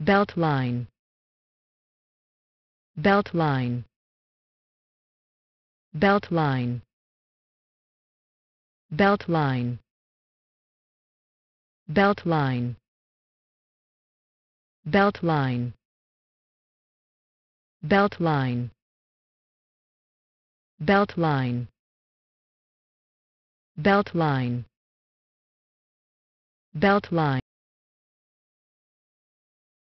belt line belt line belt line belt line belt line belt line belt line belt line belt line belt line